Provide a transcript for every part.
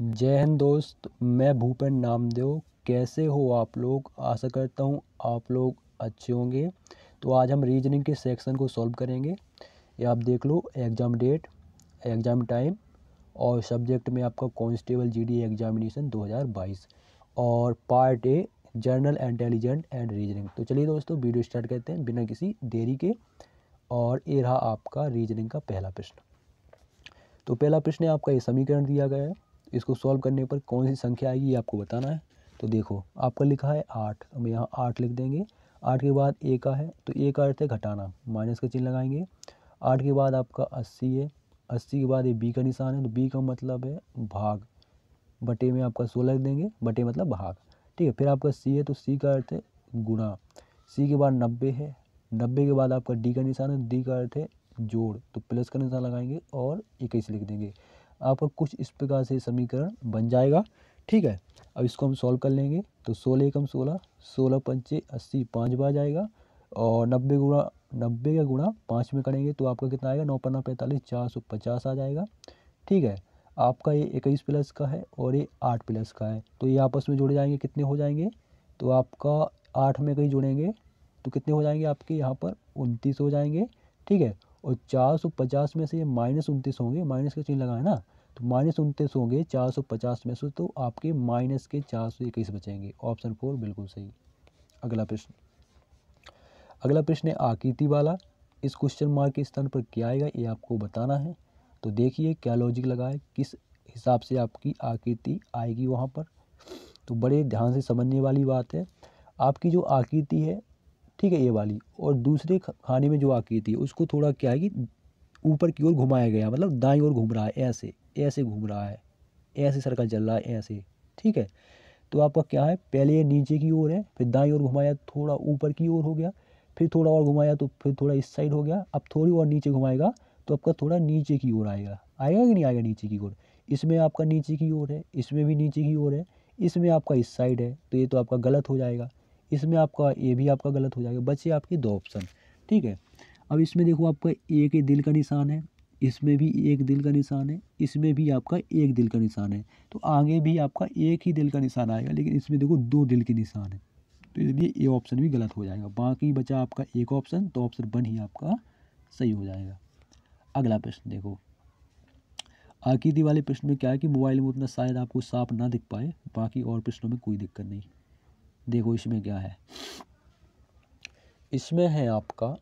जय हिंद दोस्त मैं भूपेन नामदेव कैसे हो आप लोग आशा करता हूँ आप लोग अच्छे होंगे तो आज हम रीजनिंग के सेक्शन को सॉल्व करेंगे ये आप देख लो एग्ज़ाम डेट एग्ज़ाम टाइम और सब्जेक्ट में आपका कांस्टेबल जीडी एग्जामिनेशन 2022 और part A general intelligent and reasoning तो चलिए दोस्तों वीडियो स्टार्ट करते हैं बिना किसी देरी के और ये रहा आपका रीजनिंग का पहला प्रश्न तो पहला प्रश्न आपका ये समीकरण दिया गया है इसको सॉल्व करने पर कौन सी संख्या आएगी ये आपको बताना है तो देखो आपका लिखा है आठ हम यहाँ आठ लिख देंगे आठ के बाद ए का है तो ए का अर्थ है घटाना माइनस का चिन्ह लगाएंगे आठ के बाद आपका अस्सी है अस्सी के बाद ये बी का निशान है तो बी का मतलब है भाग बटे में आपका सोलह लिख देंगे बटे मतलब भाग ठीक है फिर आपका सी है तो सी का अर्थ है गुना सी के बाद नब्बे है नब्बे के बाद आपका डी का निशान है तो डी का अर्थ है जोड़ तो प्लस का निशान लगाएंगे और इक्कीस लिख देंगे आपका कुछ इस प्रकार से समीकरण बन जाएगा ठीक है अब इसको हम सॉल्व कर लेंगे तो सोलह एकम सोलह सोलह पंचे अस्सी पाँच बार जाएगा और नब्बे गुणा नब्बे का गुणा पाँच में करेंगे तो आपका कितना आएगा नौ पन्ना पैंतालीस चार सौ पचास आ जाएगा ठीक है आपका ये इक्कीस प्लस का है और ये आठ प्लस का है तो ये आपस में जुड़े जाएंगे कितने हो जाएंगे तो आपका आठ में कहीं जुड़ेंगे तो कितने हो जाएंगे आपके यहाँ पर उनतीस हो जाएंगे ठीक है और चार सौ पचास में से ये माइनस उनतीस होंगे माइनस का चिन्ह लगा है ना तो माइनस उनतीस होंगे चार सौ पचास में से तो आपके माइनस के चार सौ इक्कीस बचेंगे ऑप्शन फोर बिल्कुल सही अगला प्रश्न अगला प्रश्न है आकृति वाला इस क्वेश्चन मार्क के स्थान पर क्या आएगा ये आपको बताना है तो देखिए क्या लॉजिक लगाए किस हिसाब से आपकी आकृति आएगी वहाँ पर तो बड़े ध्यान से समझने वाली बात है आपकी जो आकृति है ठीक है ये वाली और दूसरे खाने में जो आकृति है उसको थोड़ा क्या है कि ऊपर की ओर घुमाया गया मतलब दाई ओर घूम रहा है ऐसे ऐसे घूम रहा है ऐसे सर्कल चल रहा है ऐसे ठीक है तो आपका क्या है पहले ये नीचे की ओर है फिर दाई ओर घुमाया थोड़ा ऊपर की ओर हो गया फिर थोड़ा और घुमाया तो फिर थोड़ा इस साइड हो गया अब थोड़ी और नीचे घुमाएगा तो आपका थोड़ा नीचे की ओर आएगा आएगा कि नहीं आएगा नीचे की ओर इसमें आपका नीचे की ओर है इसमें भी नीचे की ओर है इसमें आपका इस साइड है तो ये तो आपका गलत हो जाएगा इसमें आपका ये भी आपका गलत हो जाएगा बचे आपके दो ऑप्शन ठीक है अब इसमें देखो आपका ए के दिल का निशान है इसमें भी एक दिल का निशान है इसमें भी आपका एक दिल का निशान है तो आगे भी आपका एक ही दिल का निशान आएगा लेकिन इसमें देखो दो दिल के निशान है तो इसलिए ये ऑप्शन भी गलत हो जाएगा बाकी बचा आपका एक ऑप्शन तो ऑप्शन वन ही आपका सही हो जाएगा अगला प्रश्न देखो आकृति वाले प्रश्न में क्या है कि मोबाइल में उतना शायद आपको साफ ना दिख पाए बाकी और प्रश्नों में कोई दिक्कत नहीं देखो इसमें क्या है इसमें है आपका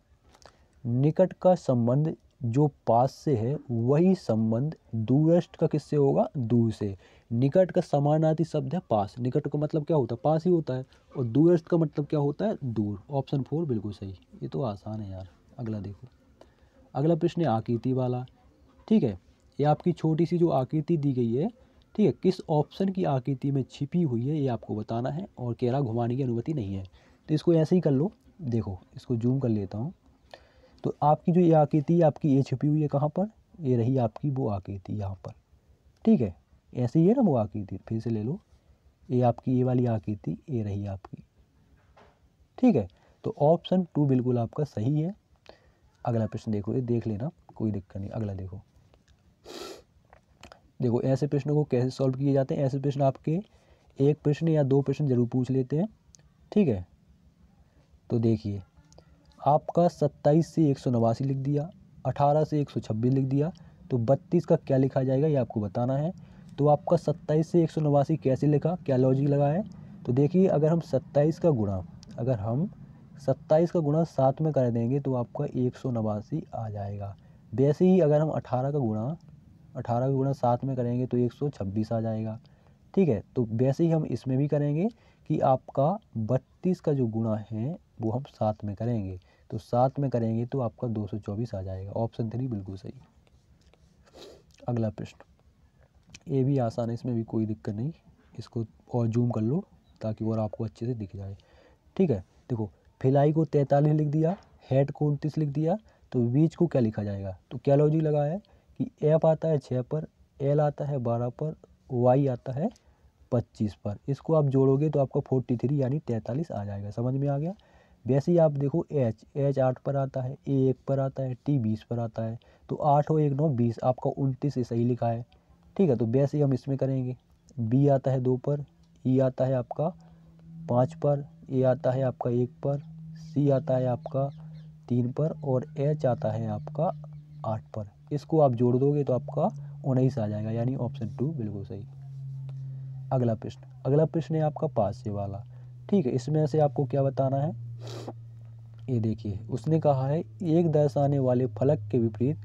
निकट का संबंध जो पास से है वही संबंध दूरस्थ का किससे होगा दूर से निकट का समानार्थी शब्द है पास निकट का मतलब क्या होता है पास ही होता है और दूरस्थ का मतलब क्या होता है दूर ऑप्शन फोर बिल्कुल सही ये तो आसान है यार अगला देखो अगला प्रश्न है आकृति वाला ठीक है ये आपकी छोटी सी जो आकृति दी गई है ठीक है किस ऑप्शन की आकृति में छिपी हुई है ये आपको बताना है और केरा घुमाने की अनुमति नहीं है तो इसको ऐसे ही कर लो देखो इसको जूम कर लेता हूँ तो आपकी जो ये आकृति आपकी ये छुपी हुई है कहाँ पर ये रही आपकी वो आकृति यहाँ पर ठीक है ऐसे ही है ना वो आकृति फिर से ले लो ये आपकी ये वाली आकृति ये रही आपकी ठीक है तो ऑप्शन टू बिल्कुल आपका सही है अगला प्रश्न देखो ये देख लेना कोई दिक्कत नहीं अगला देखो देखो ऐसे प्रश्नों को कैसे सॉल्व किए जाते हैं ऐसे प्रश्न आपके एक प्रश्न या दो प्रश्न जरूर पूछ लेते हैं ठीक है तो देखिए आपका सत्ताईस से एक सौ नवासी लिख दिया अठारह से एक सौ छब्बीस लिख दिया तो बत्तीस का क्या लिखा जाएगा ये आपको बताना है तो आपका सत्ताईस से एक सौ नवासी कैसे लिखा क्या लॉजिक लगाए तो देखिए अगर हम सत्ताईस का गुणा अगर हम सत्ताईस का गुणा सात में कर देंगे तो आपका एक सौ नवासी आ जाएगा वैसे ही अगर हम अठारह का गुणा अठारह का गुणा सात में करेंगे तो एक सौ छब्बीस आ जाएगा ठीक है तो वैसे ही हम इसमें भी करेंगे कि आपका बत्तीस का जो गुणा है वो हम सात में करेंगे तो सात में करेंगे तो आपका दो सौ चौबीस आ जाएगा ऑप्शन थ्री बिल्कुल सही अगला प्रश्न ये भी आसान है इसमें भी कोई दिक्कत नहीं इसको और जूम कर लो ताकि और आपको अच्छे से दिख जाए ठीक है देखो फिलाई को तैंतालीस लिख दिया हेड को उनतीस लिख दिया तो बीच को क्या लिखा जाएगा तो क्या लॉजिक लगा है कि एफ आता है छः पर एल आता है बारह पर वाई आता है पच्चीस पर इसको आप जोड़ोगे तो आपका फोर्टी थ्री यानी तैंतालीस आ जाएगा समझ में आ गया वैसे ही आप देखो एच एच आठ पर आता है ए एक पर आता है टी बीस पर आता है तो आठ और एक नौ बीस आपका उनतीस सही लिखा है ठीक है तो वैसे ही हम इसमें करेंगे बी आता है दो पर ई e आता है आपका पाँच पर ए आता है आपका एक पर सी आता है आपका तीन पर और एच आता है आपका आठ पर इसको आप जोड़ दोगे तो आपका उन्नीस आ जाएगा यानी ऑप्शन टू बिल्कुल सही अगला प्रश्न अगला प्रश्न है आपका पास से वाला ठीक है इसमें से आपको क्या बताना है ये देखिए उसने कहा है एक दर्शाने वाले फलक के विपरीत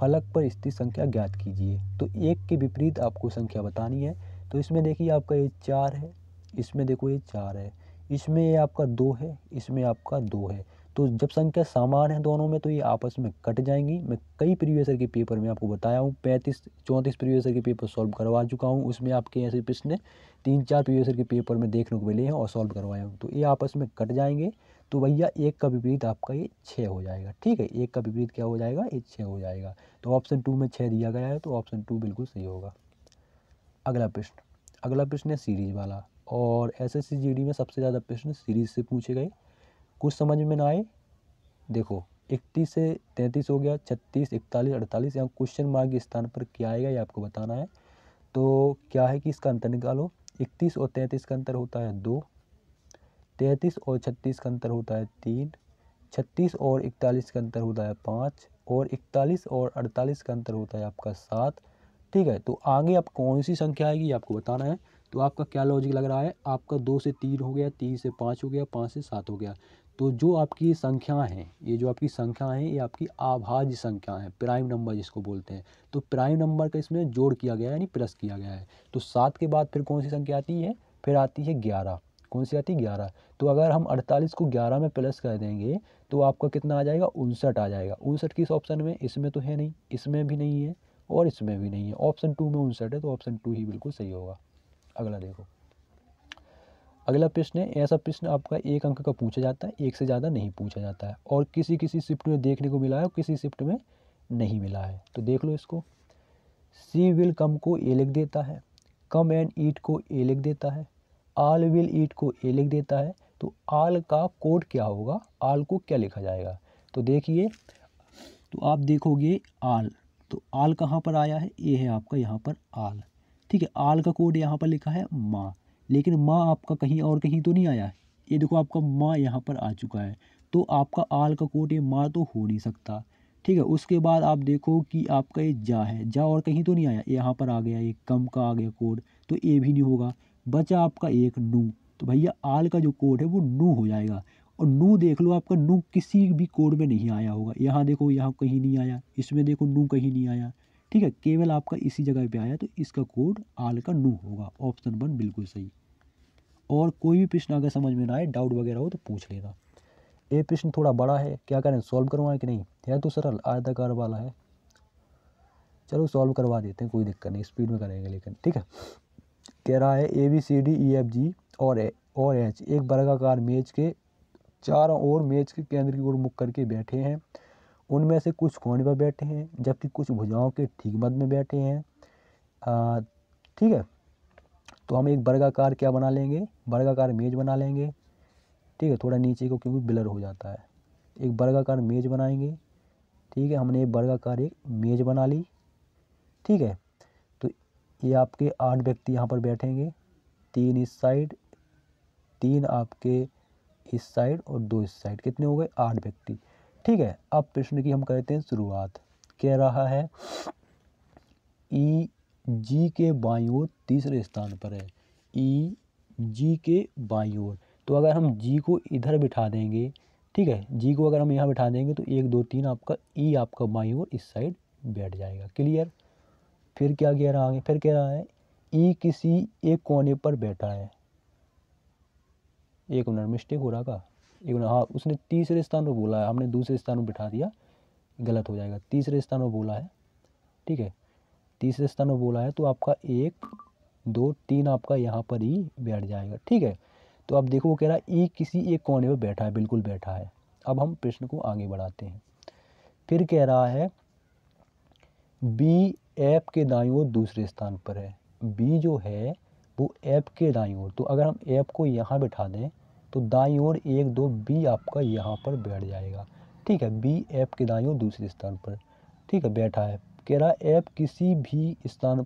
फलक पर स्थित संख्या ज्ञात कीजिए तो एक के विपरीत आपको संख्या बतानी है तो इसमें देखिए आपका ये चार है इसमें देखो ये चार है इसमें ये आपका दो है इसमें आपका दो है तो जब संख्या समान है दोनों में तो ये आपस में कट जाएंगी मैं कई प्रीवियस के पेपर में आपको बताया हूँ पैंतीस चौंतीस प्रीवियस के पेपर सॉल्व करवा चुका हूँ उसमें आपके ऐसे प्रश्न तीन चार प्रीवियस के पेपर में देखने को मिले हैं और सॉल्व करवाया हूँ तो ये आपस में कट जाएंगे तो भैया एक का विपरीत आपका ये छः हो जाएगा ठीक है एक का विपरीत क्या हो जाएगा ये छः हो जाएगा तो ऑप्शन टू में छः दिया गया है तो ऑप्शन टू बिल्कुल सही होगा अगला प्रश्न अगला प्रश्न है सीरीज वाला और एस एस में सबसे ज़्यादा प्रश्न सीरीज से पूछे गए कुछ समझ में ना आए देखो इकतीस से तैंतीस हो गया छत्तीस इकतालीस अड़तालीस यहाँ क्वेश्चन मार्ग के स्थान पर क्या आएगा ये आपको बताना है तो क्या है कि इसका अंतर निकालो इकतीस और तैंतीस का अंतर होता है दो तैंतीस और छत्तीस का अंतर होता है तीन छत्तीस और इकतालीस का अंतर होता है पाँच और इकतालीस और अड़तालीस का अंतर होता है आपका सात ठीक है तो आगे आप कौन सी संख्या आएगी आपको बताना है तो आपका क्या लॉजिक लग रहा है आपका दो से तीन हो गया तीन से पाँच हो गया पाँच से सात हो गया तो जो आपकी संख्या हैं ये जो आपकी संख्या हैं ये आपकी आभाज्य संख्या है प्राइम नंबर जिसको बोलते हैं तो प्राइम नंबर का इसमें जोड़ किया गया है यानी प्लस किया गया है तो सात के बाद फिर कौन सी संख्या आती है फिर आती है ग्यारह कौन सी आती ग्यारह तो अगर हम अड़तालीस को ग्यारह में प्लस कर देंगे तो आपका कितना आ जाएगा उनसठ आ जाएगा उनसठ किस ऑप्शन में इसमें तो है नहीं इसमें भी नहीं है और इसमें भी नहीं है ऑप्शन टू में उनसठ है तो ऑप्शन टू ही बिल्कुल सही होगा अगला देखो अगला प्रश्न है ऐसा प्रश्न आपका एक अंक का पूछा जाता है एक से ज़्यादा नहीं पूछा जाता है और किसी किसी शिफ्ट में देखने को मिला है और किसी शिफ्ट में नहीं मिला है तो देख लो इसको सी विल कम को ए लिख देता है कम एंड ईट को ए लिख देता है आल विल ईट को ए लिख देता है तो आल का कोड क्या होगा आल को क्या लिखा जाएगा तो देखिए तो आप देखोगे आल तो आल कहाँ पर आया है ए है आपका यहाँ पर आल ठीक है आल का कोड यहाँ पर लिखा है माँ लेकिन माँ आपका कहीं और कहीं तो नहीं आया है ये देखो आपका माँ यहाँ पर आ चुका है तो आपका आल का कोड ये माँ तो हो नहीं सकता ठीक है उसके बाद आप देखो कि आपका ये जा है जा और कहीं तो नहीं आया यहाँ पर आ गया ये कम का आ गया कोड तो ए भी नहीं होगा बचा आपका एक नू तो भैया आल का जो कोड है वो नू हो जाएगा और नू देख लो आपका नू किसी भी कोड में नहीं आया होगा यहाँ देखो यहाँ कहीं नहीं आया इसमें देखो नू कहीं नहीं आया ठीक है केवल आपका इसी जगह पे आया तो इसका कोड आल का नू होगा ऑप्शन वन बिल्कुल सही और कोई भी प्रश्न अगर समझ में ना आए डाउट वगैरह हो तो पूछ लेना ये प्रश्न थोड़ा बड़ा है क्या करें सॉल्व करवाएं कि नहीं है तो सरल आयताकार वाला है चलो सॉल्व करवा देते हैं कोई दिक्कत नहीं स्पीड में करेंगे लेकिन ठीक है कह रहा है A B C D E F G और ए और एच एक वर्गाकार मेज के चारों ओर मेज के केंद्र की ओर मुख करके बैठे हैं उनमें से कुछ कोने पर बैठे हैं जबकि कुछ भुजाओं के ठीक मध्य में बैठे हैं ठीक है तो हम एक वर्गाकार क्या बना लेंगे वर्गाकार मेज बना लेंगे ठीक है थोड़ा नीचे को क्योंकि ब्लर हो जाता है एक वर्गाकार मेज बनाएंगे ठीक है हमने एक वर्गाकार एक मेज बना ली ठीक है ये आपके आठ व्यक्ति यहाँ पर बैठेंगे तीन इस साइड तीन आपके इस साइड और दो इस साइड कितने हो गए आठ व्यक्ति ठीक है अब प्रश्न की हम करते हैं शुरुआत कह रहा है ई जी के बाई ओर तीसरे स्थान पर है ई जी के बाई ओर तो अगर हम जी को इधर बिठा देंगे ठीक है जी को अगर हम यहाँ बिठा देंगे तो एक दो तीन आपका ई आपका बाई ओर इस साइड बैठ जाएगा क्लियर फिर क्या कह रहा है फिर कह रहा है ई किसी एक कोने पर बैठा है एक मिनट मिस्टेक हो रहा का एक मिनट हाँ उसने तीसरे स्थान पर बोला है हमने दूसरे स्थान पर बिठा दिया गलत हो जाएगा तीसरे स्थान पर बोला है ठीक है तीसरे स्थान पर बोला है तो आपका एक दो तीन आपका यहाँ पर ही बैठ जाएगा ठीक है तो आप देखो वो कह रहा है ई किसी एक कोने पर बैठा है बिल्कुल बैठा है अब हम प्रश्न को आगे बढ़ाते हैं फिर कह रहा है बी ऐप के दाई ओर दूसरे स्थान पर है बी जो है वो ऐप के दाई ओर तो अगर हम ऐप को यहाँ बैठा दें तो दाई ओर एक दो बी आपका यहाँ पर बैठ जाएगा ठीक है बी ऐप के दाई ओर दूसरे स्थान पर ठीक है बैठा है कह रहा ऐप किसी भी स्थान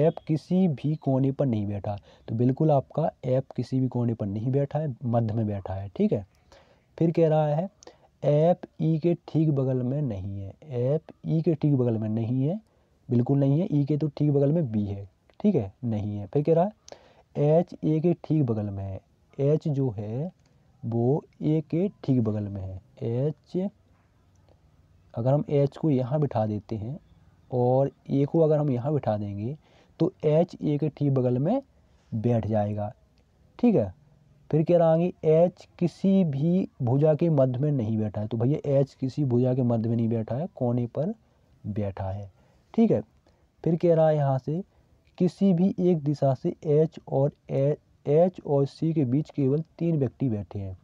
ऐप किसी भी कोने पर नहीं बैठा तो बिल्कुल आपका ऐप किसी भी कोने पर नहीं बैठा है मध्य में बैठा है ठीक है फिर कह रहा है एप ई के ठीक बगल में नहीं है एप ई के ठीक बगल में नहीं है बिल्कुल नहीं है ई के तो ठीक बगल में बी है ठीक है नहीं है फिर कह रहा है एच ए के ठीक बगल में है एच जो है वो ए के ठीक बगल में है एच अगर हम एच को यहाँ बिठा देते हैं और ए को अगर हम यहाँ बिठा देंगे तो एच ए के ठीक बगल में बैठ जाएगा ठीक है फिर कह रहा आगे एच किसी भी भुजा के मध्य में नहीं बैठा है तो भैया एच किसी भुजा के मध्य में नहीं बैठा है कोने पर बैठा है ठीक है फिर कह रहा है यहाँ से किसी भी एक दिशा से एच और एच और सी के बीच केवल तीन व्यक्ति बैठे हैं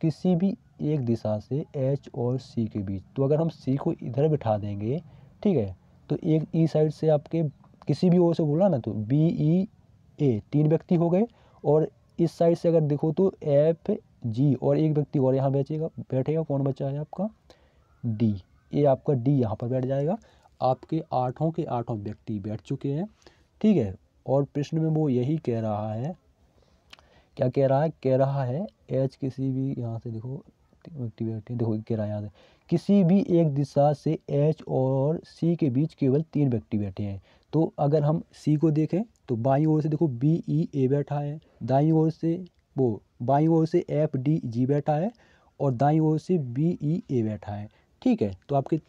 किसी भी एक दिशा से एच और सी के बीच तो अगर हम सी को इधर बैठा देंगे ठीक है तो एक ई साइड से आपके किसी भी ओर से बोला ना तो बी ई ए तीन व्यक्ति हो गए और इस साइड से अगर देखो तो एफ जी और एक व्यक्ति और यहाँ बैठेगा बैठेगा कौन बचा है आपका डी ये आपका डी यहाँ पर बैठ जाएगा आपके आठों के आठों व्यक्ति बैठ चुके हैं ठीक है और प्रश्न में वो यही कह रहा है क्या कह रहा है कह रहा है एच किसी भी यहाँ से देखो व्यक्ति बैठे देखो कह रहा है यहाँ से किसी भी एक दिशा से एच और सी के बीच केवल तीन व्यक्ति बैठे हैं तो अगर हम सी को देखें तो बाई ओर से देखो बी ई ए बैठा है दाई ओर से वो बाई ओर से एफ डी जी बैठा है और दाई ओर से बी ई ए बैठा है ठीक है तो आपके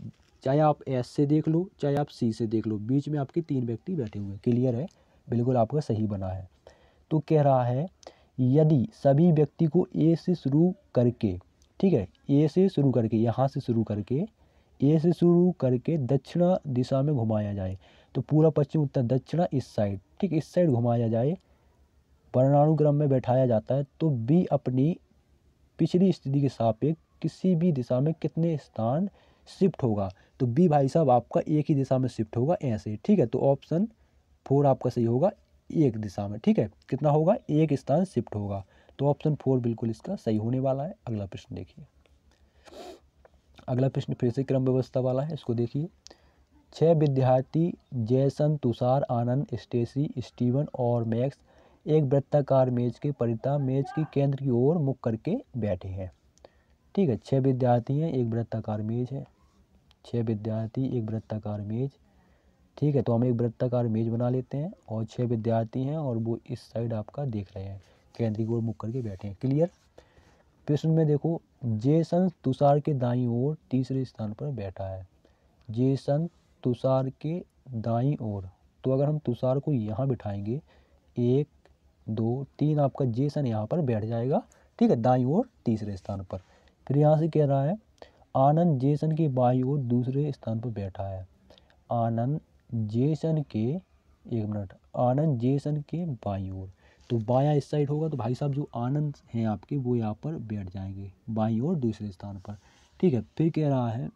चाहे आप एस से देख लो चाहे आप सी से देख लो बीच में आपके तीन व्यक्ति बैठे हुए क्लियर है बिल्कुल आपका सही बना है तो कह रहा है यदि सभी व्यक्ति को ए से शुरू करके ठीक है ए से शुरू करके यहाँ से शुरू करके ए से शुरू करके दक्षिणा दिशा में घुमाया जाए तो पूरा पश्चिम उत्तर दक्षिणा इस साइड ठीक इस साइड घुमाया जाए वर्णानुक्रम में बैठाया जाता है तो बी अपनी पिछली स्थिति के सापेक्ष किसी भी दिशा में कितने स्थान शिफ्ट होगा तो बी भाई साहब आपका एक ही दिशा में शिफ्ट होगा ऐसे ठीक है तो ऑप्शन फोर आपका सही होगा एक दिशा में ठीक है कितना होगा एक स्थान शिफ्ट होगा तो ऑप्शन फोर बिल्कुल इसका सही होने वाला है अगला प्रश्न देखिए अगला प्रश्न फिर से क्रम व्यवस्था वाला है इसको देखिए छः विद्यार्थी Jason Tushar Anand Stacy Steven और मैक्स एक वृत्ताकार मेज के परिता मेज के केंद्र की ओर मुख करके बैठे हैं ठीक है छः विद्यार्थी हैं एक वृत्ताकार मेज है छः विद्यार्थी एक वृत्ताकार मेज ठीक है तो हम एक वृत्ताकार मेज बना लेते हैं और छह विद्यार्थी हैं और वो इस साइड आपका देख रहे हैं केंद्र की ओर मुख करके बैठे हैं क्लियर प्रश्न में देखो जेसन तुषार के दाई ओर तीसरे स्थान पर बैठा है जेसन तुषार के दाई ओर तो अगर हम तुषार को यहाँ बिठाएंगे एक दो तीन आपका जेसन यहाँ पर बैठ जाएगा ठीक है दाई ओर तीसरे स्थान पर फिर यहाँ से कह रहा है आनंद जेसन के बाई ओर दूसरे स्थान पर बैठा है आनंद जेसन के एक मिनट आनंद जेसन के बाई ओर तो बाया इस साइड होगा तो भाई साहब जो आनंद हैं आपके वो यहाँ पर बैठ जाएंगे बाई ओर दूसरे स्थान पर ठीक है फिर कह रहा है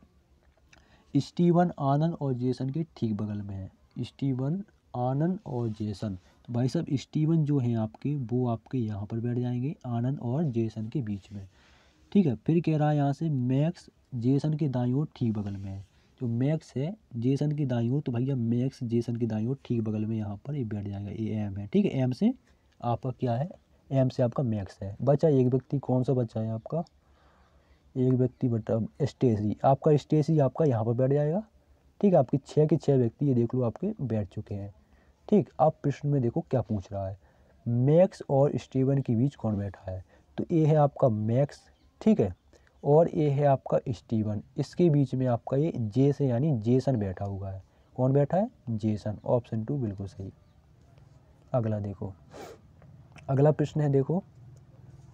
स्टीवन आनंद और जेसन के ठीक बगल में है स्टीवन आनंद और जेसन तो भाई साहब स्टीवन जो हैं आपके वो आपके यहाँ पर बैठ जाएंगे आनंद और जेसन के बीच में ठीक है फिर कह रहा है यहाँ से मैक्स जेसन के दाई ओर ठीक बगल में है जो तो मैक्स है जेसन की दाई ओर तो भैया मैक्स जेसन की दाई ओर ठीक बगल में यहाँ पर ये बैठ जाएगा ए एम है ठीक है एम से आपका क्या है एम से आपका मैक्स है बचा एक व्यक्ति कौन सा बचा है आपका एक व्यक्ति बटा मतलब स्टेसी आपका स्टेसी आपका यहाँ पर बैठ जाएगा ठीक है आपके छः के छः व्यक्ति ये देख लो आपके बैठ चुके हैं ठीक आप प्रश्न में देखो क्या पूछ रहा है मैक्स और स्टीवन के बीच कौन बैठा है तो ये है आपका मैक्स ठीक है और ये है आपका स्टीवन इसके बीच में आपका ये जेसन यानी जेसन बैठा हुआ है कौन बैठा है जेसन ऑप्शन टू बिल्कुल सही अगला देखो अगला प्रश्न है देखो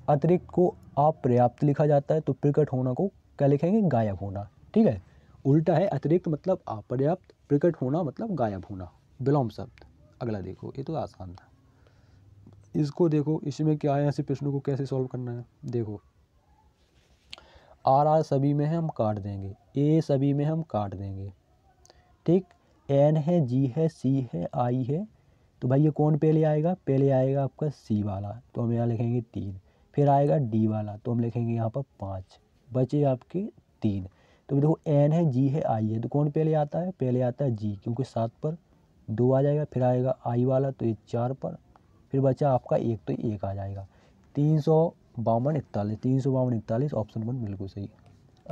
अतिरिक्त को अपर्याप्त लिखा जाता है तो प्रकट होना को क्या लिखेंगे गायब होना ठीक है उल्टा है अतिरिक्त मतलब अपर्याप्त प्रकट होना मतलब गायब होना विलोम शब्द अगला देखो ये तो आसान था इसको देखो इसमें क्या है ऐसे प्रश्नों को कैसे सॉल्व करना है देखो आर आर सभी में हम काट देंगे ए सभी में हम काट देंगे ठीक एन है जी है सी है आई है तो भाई ये कौन पहले आएगा पहले आएगा आपका सी वाला तो हम यहाँ लिखेंगे तीन फिर आएगा डी वाला तो हम लिखेंगे यहाँ पर पाँच बचे आपके तीन तो देखो एन है जी है आई है तो कौन पहले आता है पहले आता है जी क्योंकि सात पर दो आ जाएगा फिर आएगा आई वाला तो ये चार पर फिर बचा आपका एक तो एक आ जाएगा तीन सौ बावन इकतालीस तीन सौ बावन इकतालीस ऑप्शन वन बिल्कुल सही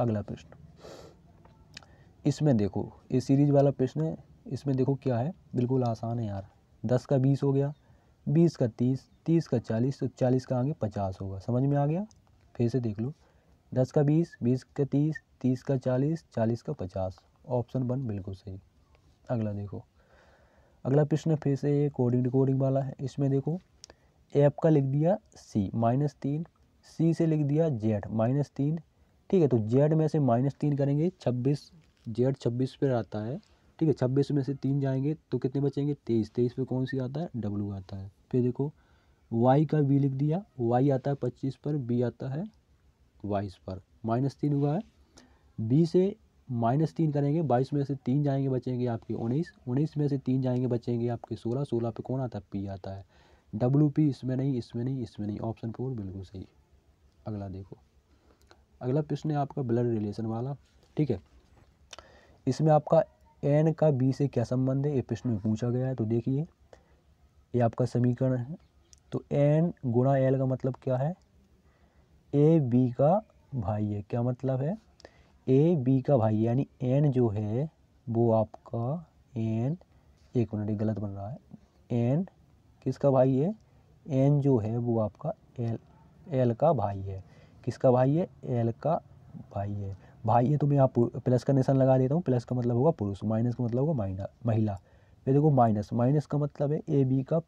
अगला प्रश्न इसमें देखो ये सीरीज वाला प्रश्न है इसमें देखो क्या है बिल्कुल आसान है यार दस का बीस हो गया बीस का तीस तीस का चालीस तो चालीस का आगे पचास होगा समझ में आ गया फिर से देख लो दस का बीस बीस का तीस तीस का चालीस चालीस का पचास ऑप्शन वन बिल्कुल सही अगला देखो अगला प्रश्न फिर से कोडिंग रिकोडिंग वाला है इसमें देखो एफ का लिख दिया सी माइनस तीन सी से लिख दिया जेड माइनस तीन ठीक है तो जेड में से माइनस तीन करेंगे छब्बीस जेड छब्बीस पर आता है ठीक है छब्बीस में से तीन जाएंगे तो कितने बचेंगे तेईस तेईस पे कौन सी आता है डब्लू आता है फिर देखो वाई का बी लिख दिया वाई आता है पच्चीस पर बी आता है बाईस पर माइनस तीन हुआ है बी से माइनस तीन करेंगे बाईस में से तीन जाएंगे बचेंगे आपके उन्नीस उन्नीस में से तीन जाएंगे बचेंगे आपके सोलह सोलह पे कौन आता है पी आता है डब्लू पी इसमें नहीं इसमें नहीं इसमें नहीं ऑप्शन फोर बिल्कुल सही अगला देखो अगला प्रश्न है आपका ब्लड रिलेशन वाला ठीक है इसमें आपका एन का बी से क्या संबंध है ये प्रश्न में पूछा गया है तो देखिए ये आपका समीकरण है तो एन गुणा एल का मतलब क्या है ए बी का भाई है क्या मतलब है ए बी का भाई यानी एन जो है वो आपका एन एक मिनट गलत बन रहा है एन किसका भाई है एन जो है वो आपका एल एल का भाई है किसका भाई है एल का भाई है भाई है तो मैं यहाँ प्लस का निशान लगा देता हूँ प्लस का मतलब होगा पुरुष माइनस का मतलब होगा माइना महिला ये देखो माइनस माइनस का मतलब है ए बी का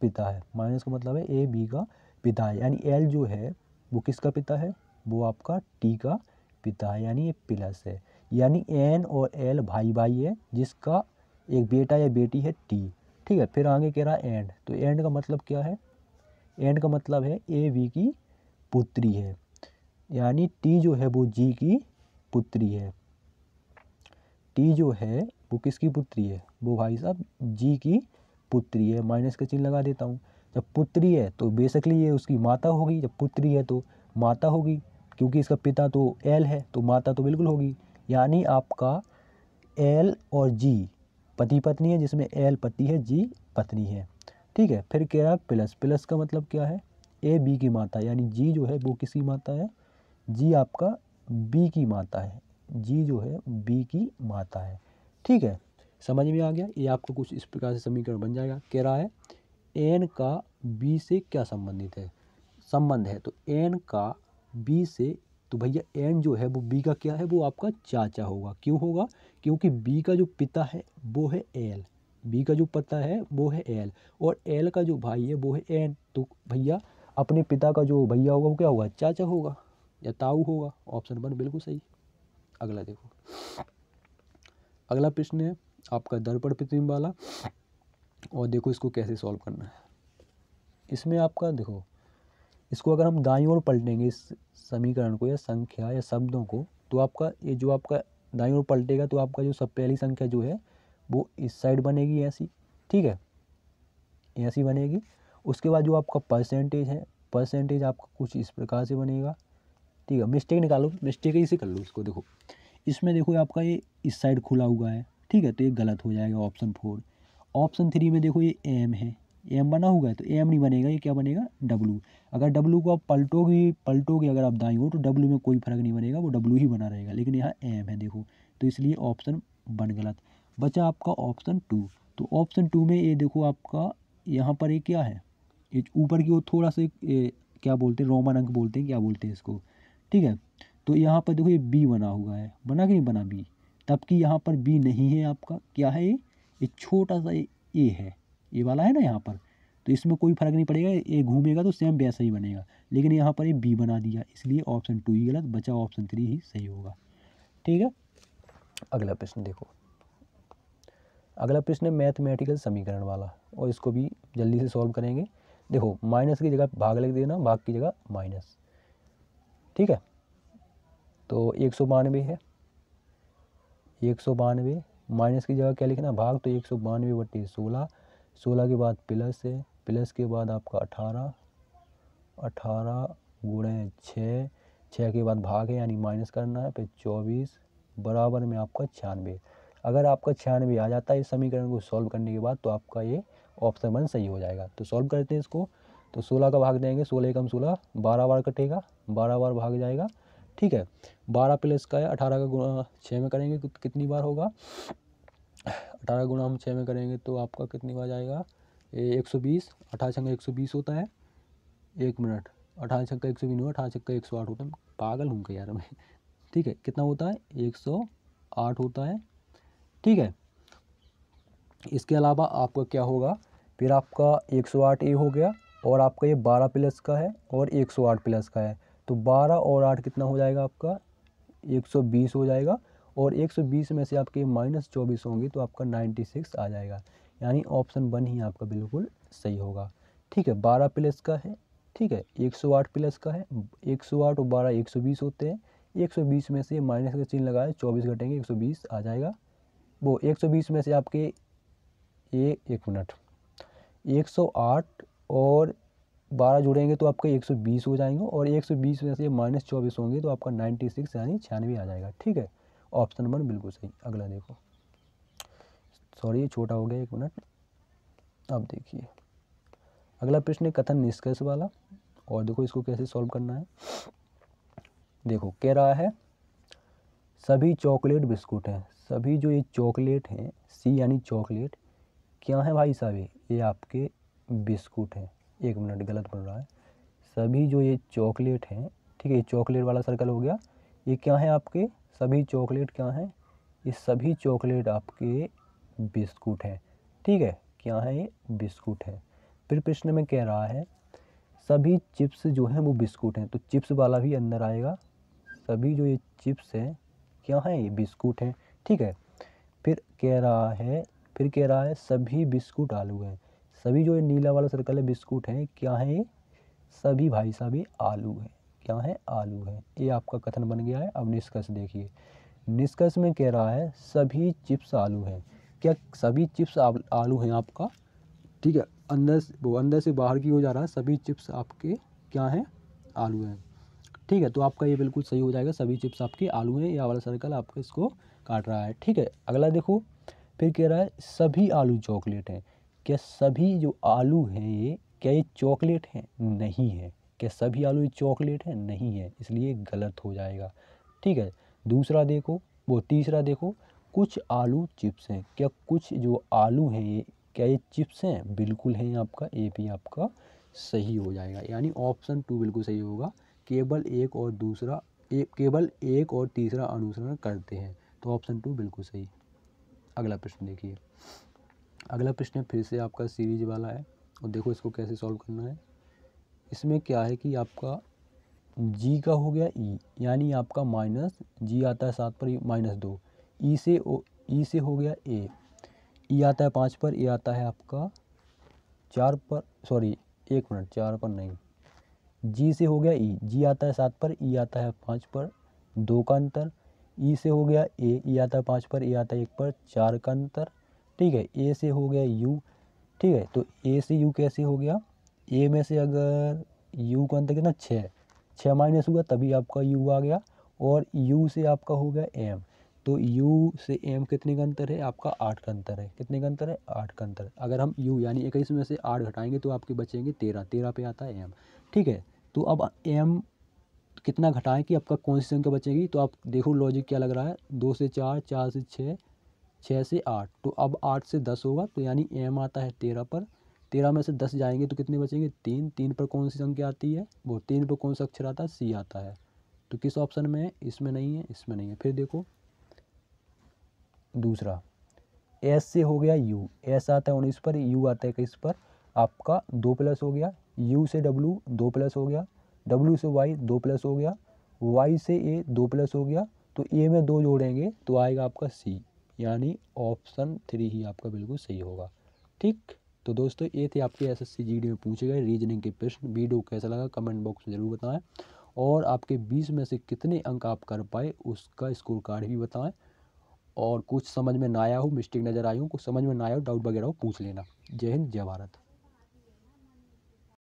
पिता है माइनस का मतलब है ए बी का पिता है यानी एल जो है वो किसका पिता है वो आपका टी का पिता है यानी ये प्लस है यानी एन और एल भाई भाई है जिसका एक बेटा या बेटी है टी ठीक है फिर आगे कह रहा है एंड तो एंड का मतलब क्या है एंड का मतलब है ए वी की पुत्री है यानी टी जो है वो जी की पुत्री है टी जो है वो किसकी पुत्री है वो भाई साहब जी की पुत्री है माइनस का चिन्ह लगा देता हूँ जब पुत्री है तो बेसिकली ये उसकी माता होगी जब पुत्री है तो माता होगी क्योंकि इसका पिता तो एल है तो माता तो बिल्कुल होगी यानी आपका एल और जी पति पत्नी है जिसमें एल पति है जी पत्नी है ठीक है फिर कह रहा प्लस प्लस का मतलब क्या है ए बी की माता यानी जी जो है वो किसकी माता है जी आपका बी की माता है जी जो है बी की माता है ठीक है समझ में आ गया ये आपको कुछ इस प्रकार से समीकरण बन जाएगा कह रहा है एन का बी से क्या संबंधित है संबंध है तो एन का बी से तो भैया एन जो है वो बी का क्या है वो आपका चाचा होगा क्यों होगा क्योंकि बी का जो पिता है वो है एल बी का जो पता है वो है एल और एल का जो भाई है वो है एन तो भैया अपने पिता का जो भैया होगा वो क्या होगा चाचा होगा या ताऊ होगा ऑप्शन वन बिल्कुल सही अगला देखो अगला प्रश्न है आपका दर्पण प्रतिबिंब वाला और देखो इसको कैसे सॉल्व करना है इसमें आपका देखो इसको अगर हम दाई ओर पलटेंगे इस समीकरण को या संख्या या शब्दों को तो आपका ये जो आपका दाई ओर पलटेगा तो आपका जो सब पहली संख्या जो है वो इस साइड बनेगी ऐसी ठीक है ऐसी बनेगी उसके बाद जो आपका परसेंटेज है परसेंटेज आपका कुछ इस प्रकार से बनेगा ठीक है मिस्टेक निकालो मिस्टेक इसे कर लो इसको देखो इसमें देखो आपका ये इस साइड खुला हुआ है ठीक है तो ये गलत हो जाएगा ऑप्शन फोर ऑप्शन थ्री में देखो ये एम है एम बना हुआ है तो एम नहीं बनेगा ये क्या बनेगा डब्लू अगर डब्लू को आप पलटोगे पलटोगे अगर आप दाई हो तो डब्लू में कोई फर्क नहीं बनेगा वो डब्लू ही बना रहेगा लेकिन यहाँ एम है देखो तो इसलिए ऑप्शन वन गलत बचा आपका ऑप्शन टू तो ऑप्शन टू में ये देखो आपका यहाँ पर ये क्या है ऊपर की वो थोड़ा सा क्या बोलते हैं रोमन अंक बोलते हैं क्या बोलते हैं इसको ठीक है तो यहाँ पर देखो ये बी बना हुआ है बना कि नहीं बना बी तब कि यहाँ पर बी नहीं है आपका क्या है ये ये छोटा सा ए है ये वाला है ना यहाँ पर तो इसमें कोई फ़र्क नहीं पड़ेगा ये घूमेगा तो सेम वैसा ही बनेगा लेकिन यहाँ पर ये बी बना दिया इसलिए ऑप्शन टू ही गलत बचा ऑप्शन थ्री ही सही होगा ठीक है अगला प्रश्न देखो अगला प्रश्न है मैथमेटिकल समीकरण वाला और इसको भी जल्दी से सॉल्व करेंगे देखो माइनस की जगह भाग लग देना भाग की जगह माइनस ठीक है तो एक सौ बानवे है एक सौ बानवे माइनस की जगह क्या लिखना भाग तो एक सौ बानवे बटी सोलह सोलह के बाद प्लस है प्लस के बाद आपका अठारह अठारह गुणे छः छः के बाद भाग है यानी माइनस करना है फिर चौबीस बराबर में आपका छियानवे अगर आपका छियानवे आ जाता है इस समीकरण को सॉल्व करने के बाद तो आपका ये ऑप्शन वन सही हो जाएगा तो सॉल्व करते हैं इसको तो सोलह का भाग देंगे सोलह एकम सोलह बारह बार कटेगा बारह बार भाग जाएगा ठीक है बारह प्लस का है अठारह का गुणा छः में करेंगे कितनी बार होगा अठारह गुणा हम छः में करेंगे तो आपका कितनी बार जाएगा एक सौ बीस अठारह छक्का एक सौ बीस होता है एक मिनट अठारह छक्का एक सौ बीस अठारह छक्का एक सौ आठ होता है पागल हूँ क्या यार मैं ठीक है कितना होता है एक सौ आठ होता है ठीक है इसके अलावा आपका क्या होगा फिर आपका एक सौ आठ ए हो गया और आपका ये बारह प्लस का है और एक सौ आठ प्लस का है तो बारह और आठ कितना हो जाएगा आपका एक सौ बीस हो जाएगा और एक सौ बीस में से आपके माइनस चौबीस होंगे तो आपका नाइन्टी सिक्स आ जाएगा यानी ऑप्शन वन ही आपका बिल्कुल सही होगा ठीक है बारह प्लस का है ठीक है एक सौ आठ प्लस का है एक सौ आठ और बारह एक सौ बीस होते हैं एक सौ बीस में से माइनस का चीन लगाए चौबीस घटेंगे एक सौ बीस आ जाएगा वो एक सौ बीस में से आपके ये एक मिनट एक सौ आठ और बारह जुड़ेंगे तो आपके 120 हो जाएंगे और 120 में से माइनस चौबीस होंगे तो आपका 96 यानी छियानवे आ जाएगा ठीक है ऑप्शन नंबर बिल्कुल सही अगला देखो सॉरी ये छोटा हो गया एक मिनट अब देखिए अगला प्रश्न है कथन निष्कर्ष वाला और देखो इसको कैसे सॉल्व करना है देखो कह रहा है सभी चॉकलेट बिस्कुट हैं सभी जो ये चॉकलेट हैं सी यानी चॉकलेट क्या है भाई साहब ये आपके बिस्कुट है एक मिनट गलत बन रहा है सभी जो ये चॉकलेट हैं ठीक है ये चॉकलेट वाला सर्कल हो गया ये क्या है आपके सभी चॉकलेट क्या हैं ये सभी चॉकलेट आपके बिस्कुट हैं ठीक है क्या है ये बिस्कुट है फिर प्रश्न में कह रहा है सभी चिप्स जो हैं वो बिस्कुट हैं तो चिप्स वाला भी अंदर आएगा सभी जो ये चिप्स हैं क्या हैं ये बिस्कुट हैं ठीक है फिर कह रहा है फिर कह रहा है सभी बिस्कुट आलू हैं सभी जो ये नीला वाला सर्कल है बिस्कुट है क्या है ये सभी भाई साहब ये आलू है क्या है आलू है ये आपका कथन बन गया है अब निष्कर्ष देखिए निष्कर्ष में कह रहा है सभी चिप्स आलू हैं क्या सभी चिप्स आलू हैं आपका ठीक है अंदर वो अंदर से बाहर की हो जा रहा है सभी चिप्स आपके क्या हैं आलू हैं ठीक है तो आपका ये बिल्कुल सही हो जाएगा सभी चिप्स आपके आलू हैं या वाला सर्कल आपका इसको काट रहा है ठीक है अगला देखो फिर कह रहा है सभी आलू चॉकलेट हैं क्या सभी जो आलू हैं ये क्या ये चॉकलेट हैं नहीं है क्या सभी आलू ये चॉकलेट हैं नहीं है इसलिए गलत हो जाएगा ठीक है दूसरा देखो वो तीसरा देखो कुछ आलू चिप्स हैं क्या कुछ जो आलू हैं ये क्या ये चिप्स हैं बिल्कुल हैं आपका ए भी आपका सही हो जाएगा यानी ऑप्शन टू बिल्कुल सही होगा केवल एक और दूसरा एक केवल एक और तीसरा अनुसरण करते हैं तो ऑप्शन टू बिल्कुल सही अगला प्रश्न देखिए अगला प्रश्न फिर से आपका सीरीज वाला है और देखो इसको कैसे सॉल्व करना है इसमें क्या है कि आपका जी का हो गया ई e, यानी आपका माइनस जी आता है सात पर माइनस दो ई e से ओ ई e से हो गया ए ई आता है पाँच पर ए आता है आपका चार पर सॉरी एक मिनट चार पर नहीं जी से हो गया ई जी आता है सात पर ई आता है पाँच पर दो का अंतर ई से हो गया ए ई आता है पाँच पर ए आता है एक पर चार का अंतर ठीक है ए से हो गया यू ठीक है तो ए से यू कैसे हो गया ए में से अगर यू का अंतर कितना छः छः माइनस हुआ तभी आपका यू आ गया और यू से आपका हो गया एम तो यू से एम कितने का अंतर है आपका आठ का अंतर है कितने का अंतर है आठ का अंतर अगर हम यू यानी इक्कीस में से आठ घटाएंगे तो आपके बचेंगे तेरह तेरह पे आता है एम ठीक है तो अब एम कितना घटाएं कि आपका कौन सी संख्या बचेगी तो आप देखो लॉजिक क्या लग रहा है दो से चार चार से छः छः से आठ तो अब आठ से दस होगा तो यानी एम आता है तेरह पर तेरह में से दस जाएंगे तो कितने बचेंगे तीन तीन पर कौन सी संख्या आती है वो तीन पर कौन सा अक्षर आता है सी आता है तो किस ऑप्शन में है इसमें नहीं है इसमें नहीं है फिर देखो दूसरा एस से हो गया यू एस आता है उन्नीस पर यू आता है किस पर आपका दो प्लस हो गया यू से डब्लू दो प्लस हो गया डब्लू से वाई दो प्लस हो गया वाई से ए दो प्लस हो गया तो ए में दो जोड़ेंगे तो आएगा आपका सी यानी ऑप्शन थ्री ही आपका बिल्कुल सही होगा ठीक तो दोस्तों ये थे आपके एस एस में पूछे गए रीजनिंग के प्रश्न वीडियो कैसा लगा कमेंट बॉक्स में ज़रूर बताएं और आपके बीस में से कितने अंक आप कर पाए उसका स्कोर कार्ड भी बताएं और कुछ समझ में ना आया हो मिस्टेक नज़र आई हो कुछ समझ में ना आया हो डाउट वगैरह हो पूछ लेना जय हिंद जय भारत